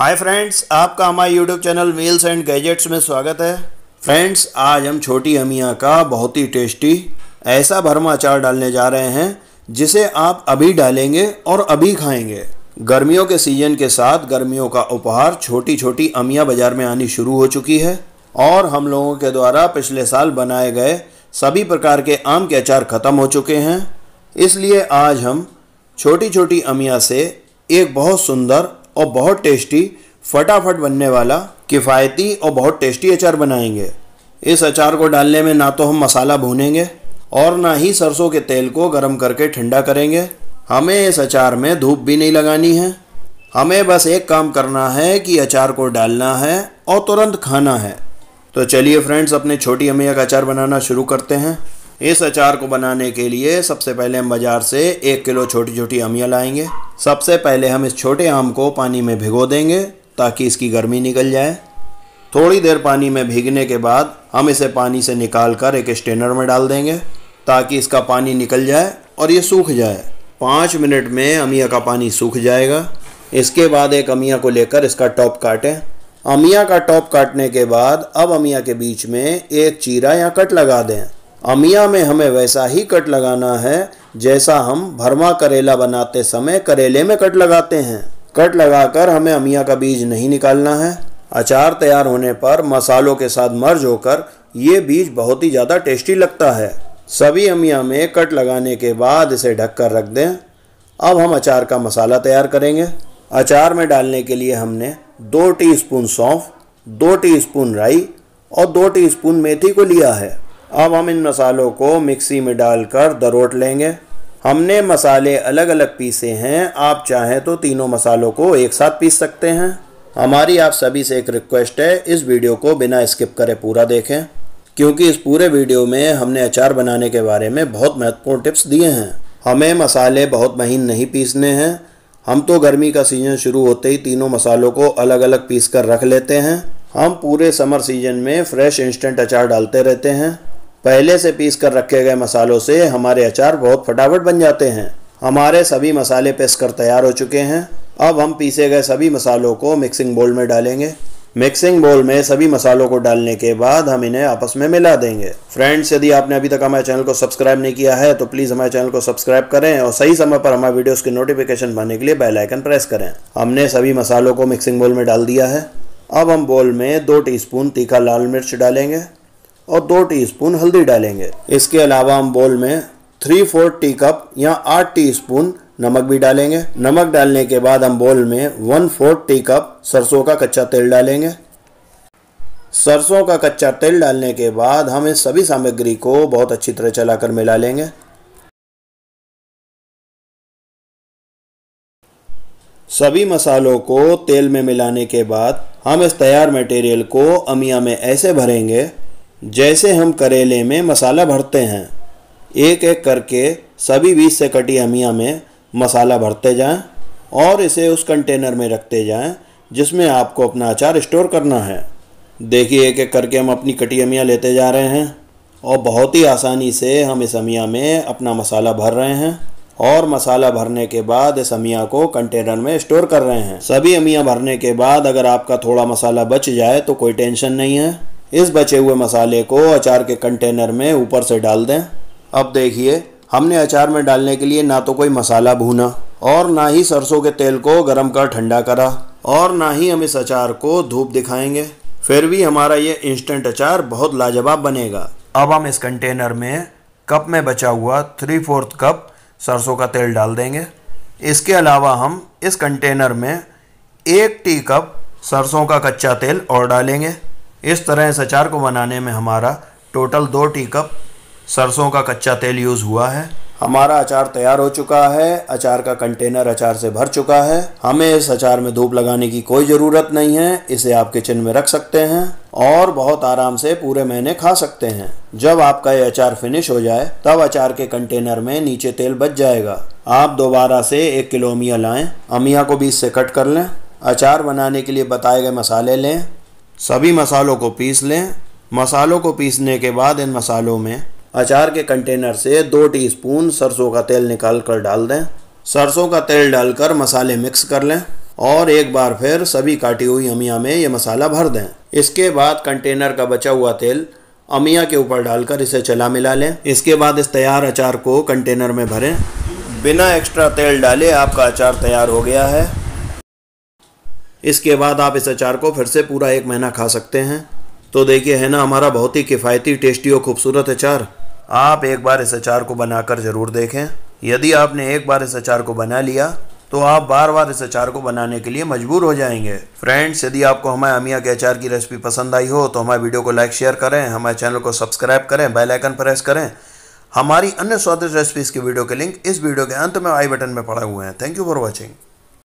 हाय friends आपका हमारे YouTube channel wheels and gadgets में स्वागत है फ्रेंड्स आज हम छोटी अमिया का बहुत ही टेस्टी ऐसा भरमा अचार डालने जा रहे हैं जिसे आप अभी डालेंगे और अभी खाएंगे गर्मियों के सीजन के साथ गर्मियों का उपहार छोटी छोटी अमिया बाज़ार में आनी शुरू हो चुकी है और हम लोगों के द्वारा पिछले साल बनाए गए सभी प्रकार के आम के अचार ख़त्म हो चुके हैं इसलिए आज हम छोटी छोटी अमिया से एक बहुत सुंदर और बहुत टेस्टी फटाफट बनने वाला किफ़ायती और बहुत टेस्टी अचार बनाएंगे इस अचार को डालने में ना तो हम मसाला भूनेंगे और ना ही सरसों के तेल को गर्म करके ठंडा करेंगे हमें इस अचार में धूप भी नहीं लगानी है हमें बस एक काम करना है कि अचार को डालना है और तुरंत खाना है तो चलिए फ्रेंड्स अपने छोटी अमैया का अचार बनाना शुरू करते हैं इस अचार को बनाने के लिए सबसे पहले हम बाज़ार से एक किलो छोटी छोटी आमियाँ लाएंगे सबसे पहले हम इस छोटे आम को पानी में भिगो देंगे ताकि इसकी गर्मी निकल जाए थोड़ी देर पानी में भीगने के बाद हम इसे पानी से निकाल कर एक स्टेनर में डाल देंगे ताकि इसका पानी निकल जाए और ये सूख जाए पाँच मिनट में अमिया का पानी सूख जाएगा इसके बाद एक अमिया को लेकर इसका टॉप काटें अमिया का टॉप काटने के बाद अब अमिया के बीच में एक चीरा या कट लगा दें अमिया में हमें वैसा ही कट लगाना है जैसा हम भरमा करेला बनाते समय करेले में कट लगाते हैं कट लगाकर हमें अमिया का बीज नहीं निकालना है अचार तैयार होने पर मसालों के साथ मर्ज होकर ये बीज बहुत ही ज़्यादा टेस्टी लगता है सभी अमिया में कट लगाने के बाद इसे ढक कर रख दें अब हम अचार का मसाला तैयार करेंगे अचार में डालने के लिए हमने दो टीस्पून सौंफ दो टीस्पून राई और दो टीस्पून मेथी को लिया है अब हम इन मसालों को मिक्सी में डालकर दरोट लेंगे हमने मसाले अलग अलग पीसे हैं आप चाहें तो तीनों मसालों को एक साथ पीस सकते हैं हमारी आप सभी से एक रिक्वेस्ट है इस वीडियो को बिना स्किप करे पूरा देखें क्योंकि इस पूरे वीडियो में हमने अचार बनाने के बारे में बहुत महत्वपूर्ण टिप्स दिए हैं हमें मसाले बहुत महीन नहीं पीसने हैं हम तो गर्मी का सीज़न शुरू होते ही तीनों मसालों को अलग अलग पीस कर रख लेते हैं हम पूरे समर सीजन में फ्रेश इंस्टेंट अचार डालते रहते हैं पहले से पीस कर रखे गए मसालों से हमारे अचार बहुत फटाफट बन जाते हैं हमारे सभी मसाले पीस कर तैयार हो चुके हैं अब हम पीसे गए सभी मसालों को मिक्सिंग बोल में डालेंगे मिक्सिंग बोल में सभी मसालों को डालने के बाद हम इन्हें आपस में मिला देंगे फ्रेंड्स यदि आपने अभी तक हमारे चैनल को सब्सक्राइब नहीं किया है तो प्लीज़ हमारे चैनल को सब्सक्राइब करें और सही समय पर हमारे वीडियोस के नोटिफिकेशन पाने के लिए बेल आइकन प्रेस करें हमने सभी मसालों को मिक्सिंग बोल में डाल दिया है अब हम बोल में दो टी तीखा लाल मिर्च डालेंगे और दो टीस्पून हल्दी डालेंगे इसके अलावा हम बोल में थ्री फोर टी कप या आठ टीस्पून नमक भी डालेंगे नमक डालने के बाद हम बोल में वन फोर्थ टी कप सरसों का कच्चा तेल डालेंगे सरसों का कच्चा तेल डालने के बाद हम इस सभी सामग्री को बहुत अच्छी तरह चलाकर मिला लेंगे सभी मसालों को तेल में मिलाने के बाद हम इस तैयार मटेरियल को अमिया में ऐसे भरेंगे जैसे हम करेले में मसाला भरते हैं एक एक करके सभी बीस से कटी अमिया में मसाला भरते जाएं और इसे उस कंटेनर में रखते जाएं जिसमें आपको अपना अचार स्टोर करना है देखिए एक एक करके हम अपनी कटी अमिया लेते जा रहे हैं और बहुत ही आसानी से हम इस अमिया में अपना मसाला भर रहे हैं और मसाला भरने के बाद इस अमिया को कंटेनर में स्टोर कर रहे हैं सभी अमिया भरने के बाद अगर आपका थोड़ा मसाला बच जाए तो कोई टेंशन नहीं है इस बचे हुए मसाले को अचार के कंटेनर में ऊपर से डाल दें अब देखिए हमने अचार में डालने के लिए ना तो कोई मसाला भूना और ना ही सरसों के तेल को गर्म कर ठंडा करा और ना ही हम इस अचार को धूप दिखाएंगे फिर भी हमारा ये इंस्टेंट अचार बहुत लाजवाब बनेगा अब हम इस कंटेनर में कप में बचा हुआ थ्री फोर्थ कप सरसों का तेल डाल देंगे इसके अलावा हम इस कंटेनर में एक टी कप सरसों का कच्चा तेल और डालेंगे इस तरह इस अचार को बनाने में हमारा टोटल दो टी कप सरसों का कच्चा तेल यूज़ हुआ है हमारा अचार तैयार हो चुका है अचार का कंटेनर अचार से भर चुका है हमें इस अचार में धूप लगाने की कोई ज़रूरत नहीं है इसे आप किचन में रख सकते हैं और बहुत आराम से पूरे महीने खा सकते हैं जब आपका ये अचार फिनिश हो जाए तब अचार के कंटेनर में नीचे तेल बच जाएगा आप दोबारा से एक किलो अमिया लाएँ अमिया को भी इससे कट कर लें अचार बनाने के लिए बताए गए मसाले लें सभी मसालों को पीस लें मसालों को पीसने के बाद इन मसालों में अचार के कंटेनर से दो टीस्पून सरसों का तेल निकाल कर डाल दें सरसों का तेल डालकर मसाले मिक्स कर लें और एक बार फिर सभी काटी हुई अमिया में ये मसाला भर दें इसके बाद कंटेनर का बचा हुआ तेल अमिया के ऊपर डालकर इसे चला मिला लें इसके बाद इस तैयार अचार को कंटेनर में भरें बिना एक्स्ट्रा तेल डाले आपका अचार तैयार हो गया है इसके बाद आप इस अचार को फिर से पूरा एक महीना खा सकते हैं तो देखिए है ना हमारा बहुत ही किफ़ायती टेस्टी और खूबसूरत अचार आप एक बार इस अचार को बनाकर ज़रूर देखें यदि आपने एक बार इस अचार को बना लिया तो आप बार बार इस अचार को बनाने के लिए मजबूर हो जाएंगे फ्रेंड्स यदि आपको हमारे अमिया के अचार की रेसिपी पसंद आई हो तो हमारे वीडियो को लाइक शेयर करें हमारे चैनल को सब्सक्राइब करें बेल आइकन प्रेस करें हमारी अन्य स्वादिष्ट रेसिपीज़ की वीडियो के लिंक इस वीडियो के अंत में आई बटन में पड़े हुए हैं थैंक यू फॉर वॉचिंग